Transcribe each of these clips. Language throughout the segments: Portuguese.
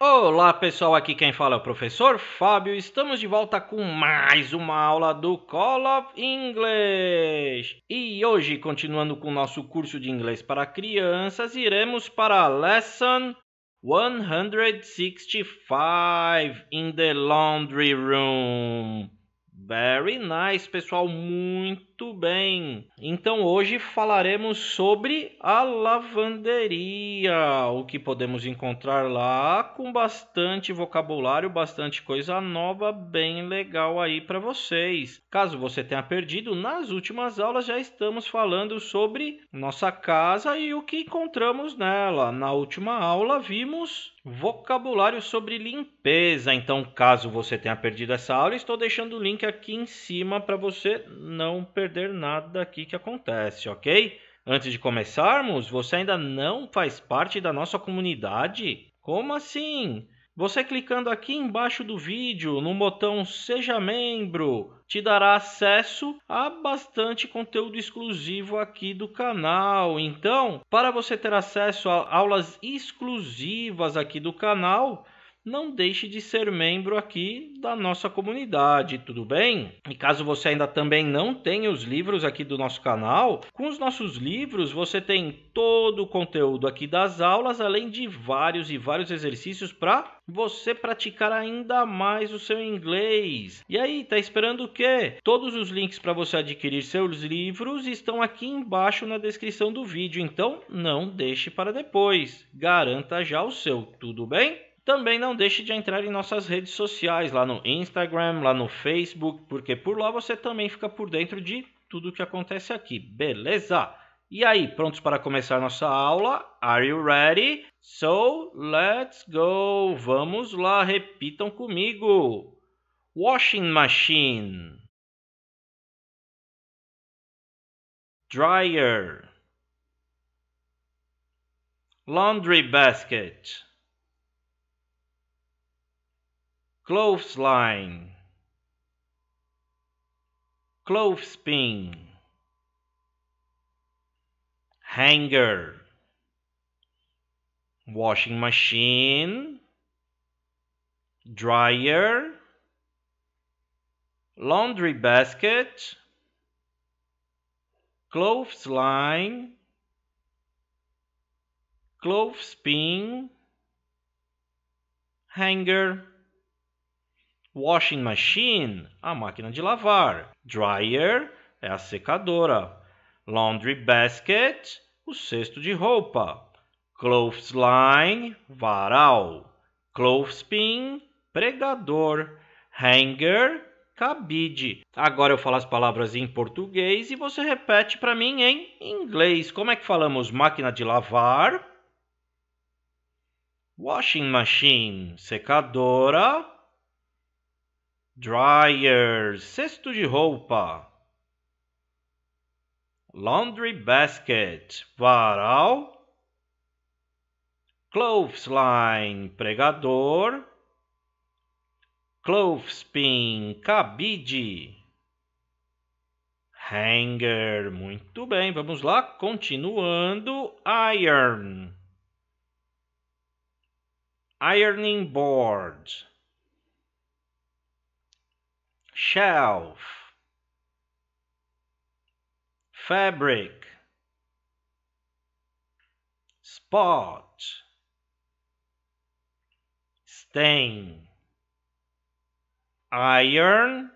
Olá pessoal, aqui quem fala é o professor Fábio. Estamos de volta com mais uma aula do Call of English. E hoje, continuando com o nosso curso de inglês para crianças, iremos para a Lesson 165 in the Laundry Room. Very nice, pessoal, muito bem. Então hoje falaremos sobre a lavanderia, o que podemos encontrar lá com bastante vocabulário, bastante coisa nova, bem legal aí para vocês. Caso você tenha perdido, nas últimas aulas já estamos falando sobre nossa casa e o que encontramos nela. Na última aula vimos Vocabulário sobre limpeza. Então, caso você tenha perdido essa aula, estou deixando o link aqui em cima para você não perder nada aqui que acontece, ok? Antes de começarmos, você ainda não faz parte da nossa comunidade? Como assim? Você clicando aqui embaixo do vídeo no botão Seja Membro te dará acesso a bastante conteúdo exclusivo aqui do canal. Então, para você ter acesso a aulas exclusivas aqui do canal, não deixe de ser membro aqui da nossa comunidade, tudo bem? E caso você ainda também não tenha os livros aqui do nosso canal, com os nossos livros você tem todo o conteúdo aqui das aulas, além de vários e vários exercícios para você praticar ainda mais o seu inglês. E aí, tá esperando o quê? Todos os links para você adquirir seus livros estão aqui embaixo na descrição do vídeo, então não deixe para depois. Garanta já o seu, tudo bem? Também não deixe de entrar em nossas redes sociais, lá no Instagram, lá no Facebook, porque por lá você também fica por dentro de tudo o que acontece aqui, beleza? E aí, prontos para começar nossa aula? Are you ready? So, let's go. Vamos lá, repitam comigo. Washing machine. Dryer. Laundry basket. clothesline, clothespin, hanger, washing machine, dryer, laundry basket, clothesline, clothespin, hanger, Washing machine, a máquina de lavar. Dryer é a secadora. Laundry basket, o cesto de roupa. Clothesline, varal. Clothespin, pregador. Hanger, cabide. Agora eu falo as palavras em português e você repete para mim em inglês. Como é que falamos máquina de lavar? Washing machine, secadora dryer, cesto de roupa. Laundry basket, varal. Clothesline, pregador. Clothespin, cabide. Hanger, muito bem, vamos lá, continuando. Iron. Ironing board shelf fabric spot stain iron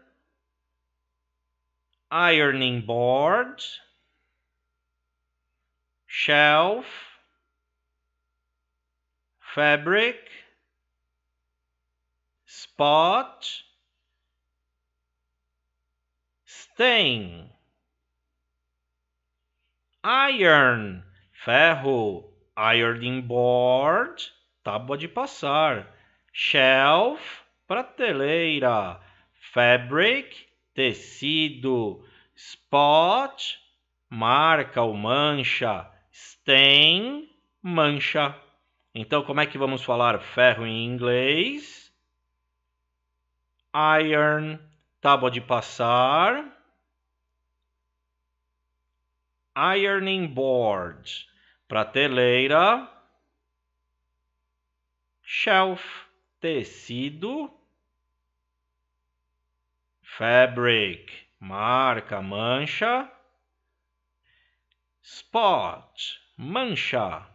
ironing board shelf fabric spot Tem. Iron, ferro. Ironing board, tábua de passar. Shelf, prateleira. Fabric, tecido. Spot, marca ou mancha. Stain, mancha. Então, como é que vamos falar ferro em inglês? Iron, tábua de passar ironing board, prateleira, shelf, tecido, fabric, marca, mancha, spot, mancha,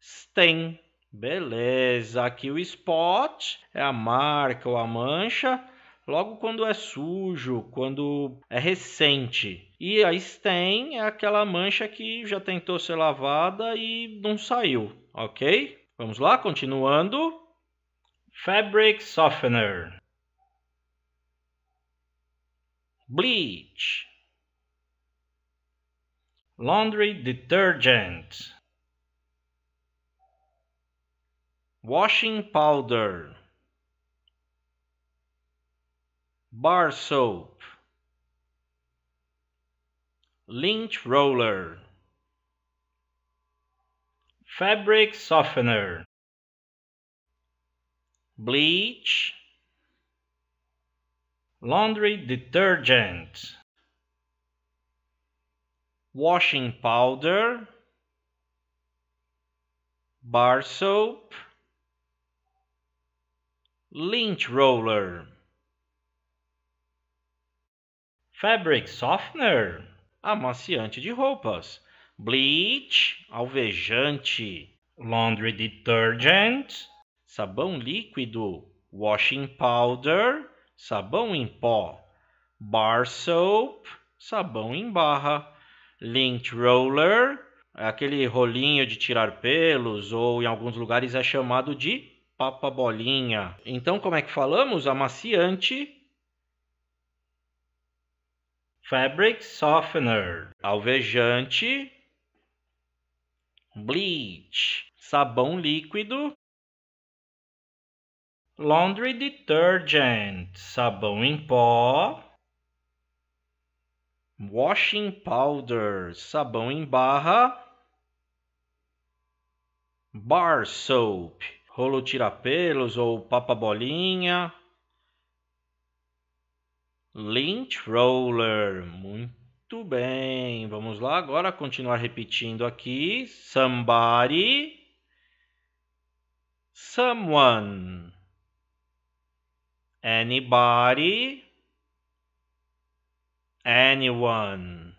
stain, beleza, aqui o spot é a marca ou a mancha, logo quando é sujo, quando é recente. E a stain é aquela mancha que já tentou ser lavada e não saiu, ok? Vamos lá, continuando. Fabric Softener. Bleach. Laundry Detergent. Washing Powder. bar soap, lint roller, fabric softener, bleach, laundry detergent, washing powder, bar soap, lint roller. Fabric Softener, amaciante de roupas. Bleach, alvejante. Laundry Detergent, sabão líquido. Washing Powder, sabão em pó. Bar Soap, sabão em barra. Lint Roller, aquele rolinho de tirar pelos, ou em alguns lugares é chamado de papa bolinha. Então, como é que falamos? Amaciante Fabric Softener, alvejante, bleach, sabão líquido, laundry detergent, sabão em pó, washing powder, sabão em barra, bar soap, rolo tirapelos ou papa bolinha, Lint Roller. Muito bem. Vamos lá agora continuar repetindo aqui. Somebody. Someone. Anybody. Anyone.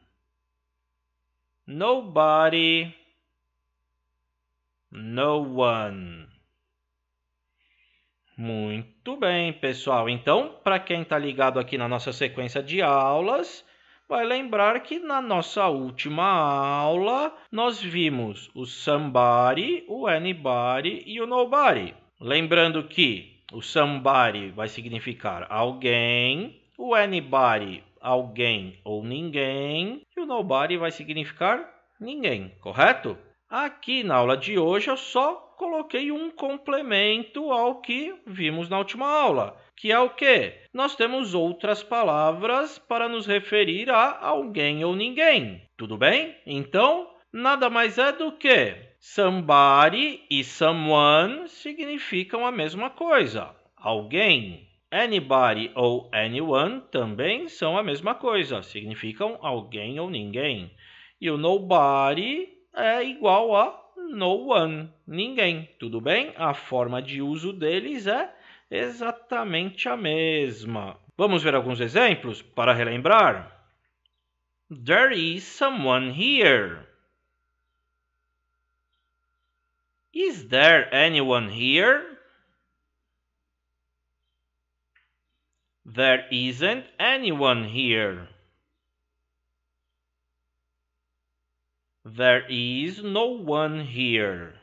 Nobody. No one. Muito bem, pessoal. Então, para quem está ligado aqui na nossa sequência de aulas, vai lembrar que na nossa última aula nós vimos o somebody, o anybody e o nobody. Lembrando que o somebody vai significar alguém, o anybody, alguém ou ninguém, e o nobody vai significar ninguém, correto? Aqui na aula de hoje eu só coloquei um complemento ao que vimos na última aula, que é o que? Nós temos outras palavras para nos referir a alguém ou ninguém, tudo bem? Então, nada mais é do que somebody e someone significam a mesma coisa. Alguém, anybody ou anyone também são a mesma coisa, significam alguém ou ninguém. E o nobody é igual a no one, ninguém, tudo bem? A forma de uso deles é exatamente a mesma. Vamos ver alguns exemplos para relembrar. There is someone here. Is there anyone here? There isn't anyone here. There is no one here.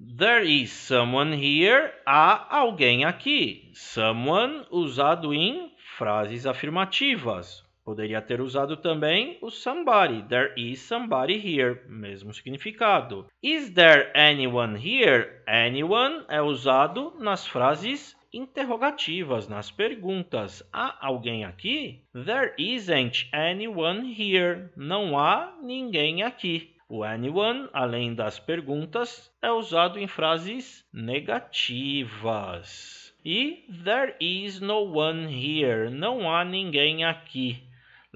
There is someone here. Há alguém aqui. Someone usado em frases afirmativas. Poderia ter usado também o somebody. There is somebody here. Mesmo significado. Is there anyone here? Anyone é usado nas frases interrogativas nas perguntas. Há alguém aqui? There isn't anyone here. Não há ninguém aqui. O anyone, além das perguntas, é usado em frases negativas. E there is no one here. Não há ninguém aqui.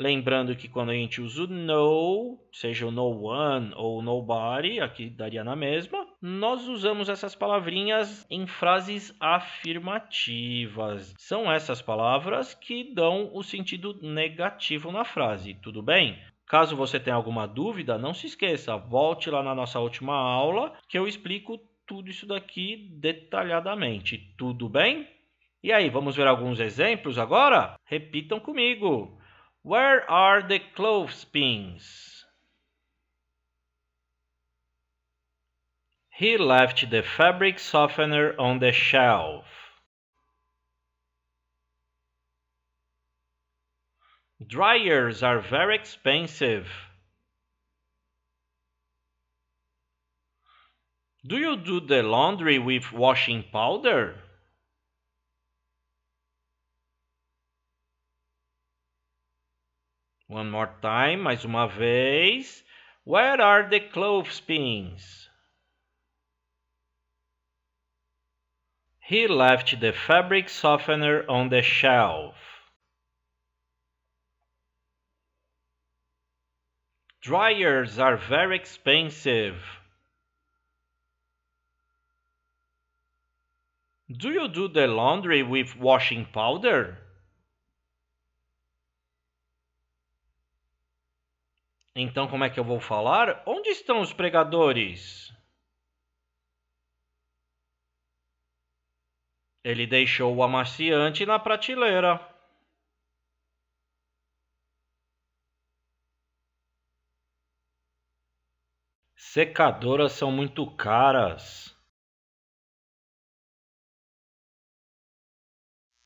Lembrando que quando a gente usa o no, seja o no one ou nobody, aqui daria na mesma, nós usamos essas palavrinhas em frases afirmativas. São essas palavras que dão o sentido negativo na frase, tudo bem? Caso você tenha alguma dúvida, não se esqueça, volte lá na nossa última aula que eu explico tudo isso daqui detalhadamente, tudo bem? E aí, vamos ver alguns exemplos agora? Repitam comigo. Where are the clothespins? He left the fabric softener on the shelf. Dryers are very expensive. Do you do the laundry with washing powder? One more time, mais uma vez. Where are the clothespins? He left the fabric softener on the shelf. Dryers are very expensive. Do you do the laundry with washing powder? Então, como é que eu vou falar? Onde estão os pregadores? Ele deixou o amaciante na prateleira. Secadoras são muito caras.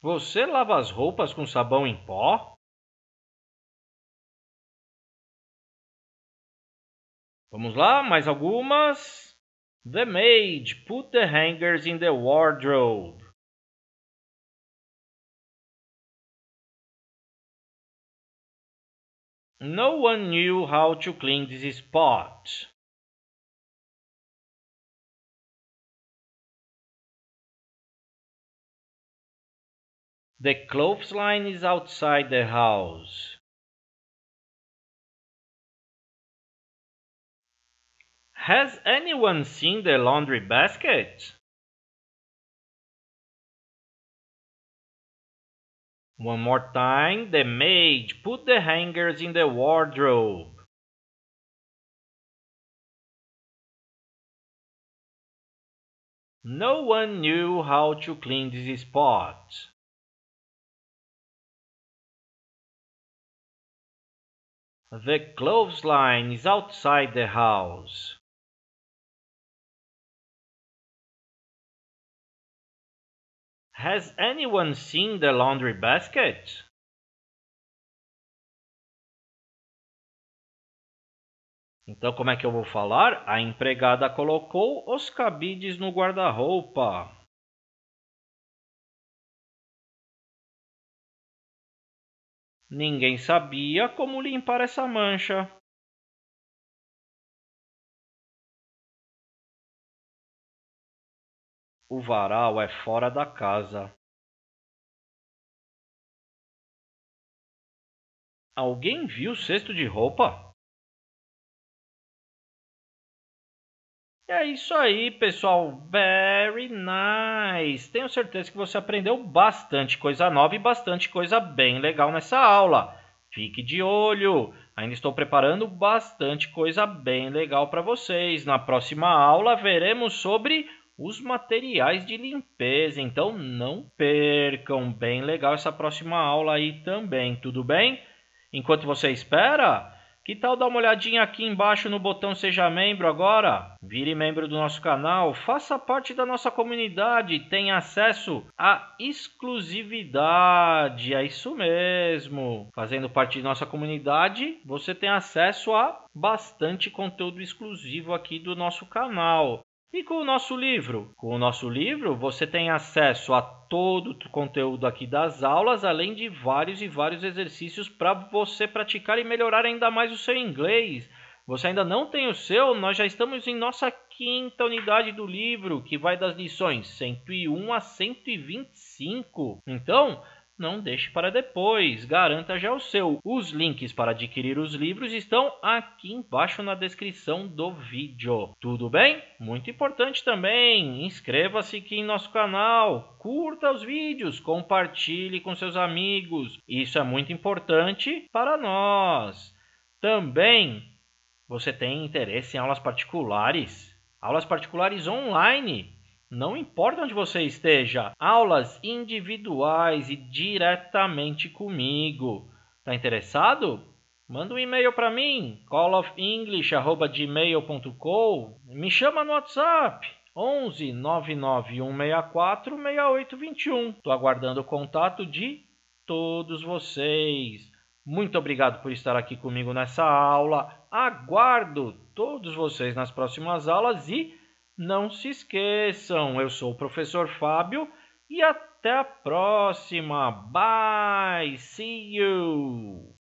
Você lava as roupas com sabão em pó? Vamos lá, mais algumas. The maid put the hangers in the wardrobe. No one knew how to clean this spot. The clothesline is outside the house. Has anyone seen the laundry basket? One more time, the maid put the hangers in the wardrobe. No one knew how to clean this spot. The clothesline is outside the house. Has anyone seen the laundry basket? Então, como é que eu vou falar? A empregada colocou os cabides no guarda-roupa. Ninguém sabia como limpar essa mancha. O varal é fora da casa. Alguém viu o cesto de roupa? É isso aí, pessoal. Very nice. Tenho certeza que você aprendeu bastante coisa nova e bastante coisa bem legal nessa aula. Fique de olho. Ainda estou preparando bastante coisa bem legal para vocês. Na próxima aula veremos sobre os materiais de limpeza. Então não percam, bem legal essa próxima aula aí também, tudo bem? Enquanto você espera, que tal dar uma olhadinha aqui embaixo no botão seja membro agora? Vire membro do nosso canal, faça parte da nossa comunidade, tenha acesso à exclusividade. É isso mesmo. Fazendo parte de nossa comunidade, você tem acesso a bastante conteúdo exclusivo aqui do nosso canal. E com o nosso livro? Com o nosso livro, você tem acesso a todo o conteúdo aqui das aulas, além de vários e vários exercícios para você praticar e melhorar ainda mais o seu inglês. Você ainda não tem o seu? Nós já estamos em nossa quinta unidade do livro, que vai das lições 101 a 125. Então, não deixe para depois, garanta já o seu. Os links para adquirir os livros estão aqui embaixo na descrição do vídeo. Tudo bem? Muito importante também, inscreva-se aqui em nosso canal, curta os vídeos, compartilhe com seus amigos. Isso é muito importante para nós. Também, você tem interesse em aulas particulares? Aulas particulares online? Não importa onde você esteja, aulas individuais e diretamente comigo. Tá interessado? Manda um e-mail para mim, callofenglish@gmail.com. Me chama no WhatsApp. 11 99164 6821. Tô aguardando o contato de todos vocês. Muito obrigado por estar aqui comigo nessa aula. Aguardo todos vocês nas próximas aulas e não se esqueçam, eu sou o professor Fábio e até a próxima. Bye, see you.